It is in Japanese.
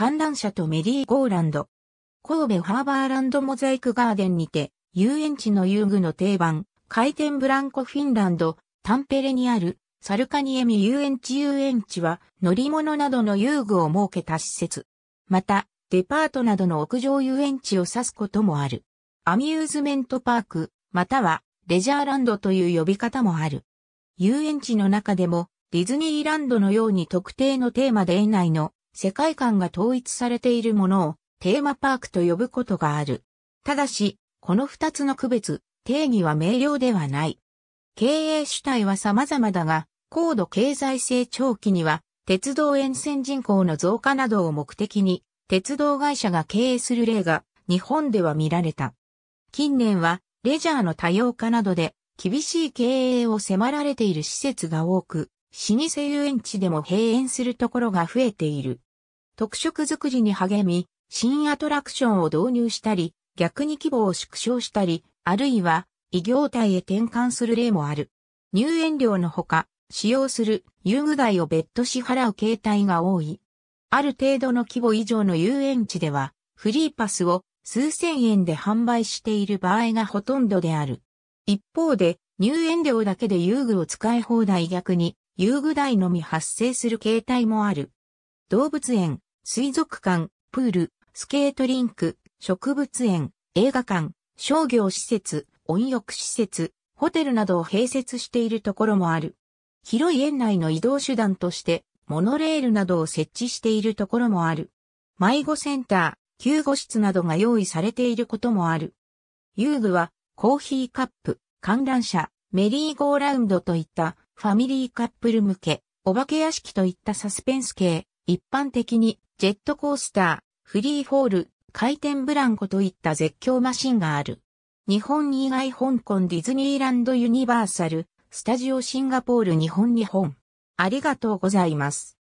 観覧車とメリーゴーランド。神戸ハーバーランドモザイクガーデンにて、遊園地の遊具の定番、回転ブランコフィンランド、タンペレにある、サルカニエミ遊園地遊園地は、乗り物などの遊具を設けた施設。また、デパートなどの屋上遊園地を指すこともある。アミューズメントパーク、または、レジャーランドという呼び方もある。遊園地の中でも、ディズニーランドのように特定のテーマで園内の世界観が統一されているものをテーマパークと呼ぶことがある。ただし、この二つの区別、定義は明瞭ではない。経営主体は様々だが、高度経済成長期には、鉄道沿線人口の増加などを目的に、鉄道会社が経営する例が日本では見られた。近年は、レジャーの多様化などで、厳しい経営を迫られている施設が多く、老舗遊園地でも閉園するところが増えている。特色づくりに励み、新アトラクションを導入したり、逆に規模を縮小したり、あるいは異業態へ転換する例もある。入園料のほか、使用する遊具代を別途支払う形態が多い。ある程度の規模以上の遊園地では、フリーパスを数千円で販売している場合がほとんどである。一方で、入園料だけで遊具を使い放題逆に、遊具代のみ発生する形態もある。動物園、水族館、プール、スケートリンク、植物園、映画館、商業施設、温浴施設、ホテルなどを併設しているところもある。広い園内の移動手段として、モノレールなどを設置しているところもある。迷子センター、救護室などが用意されていることもある。遊具は、コーヒーカップ、観覧車、メリーゴーラウンドといったファミリーカップル向け、お化け屋敷といったサスペンス系、一般的にジェットコースター、フリーフォール、回転ブランコといった絶叫マシンがある。日本以外香港ディズニーランドユニバーサル、スタジオシンガポール日本日本。ありがとうございます。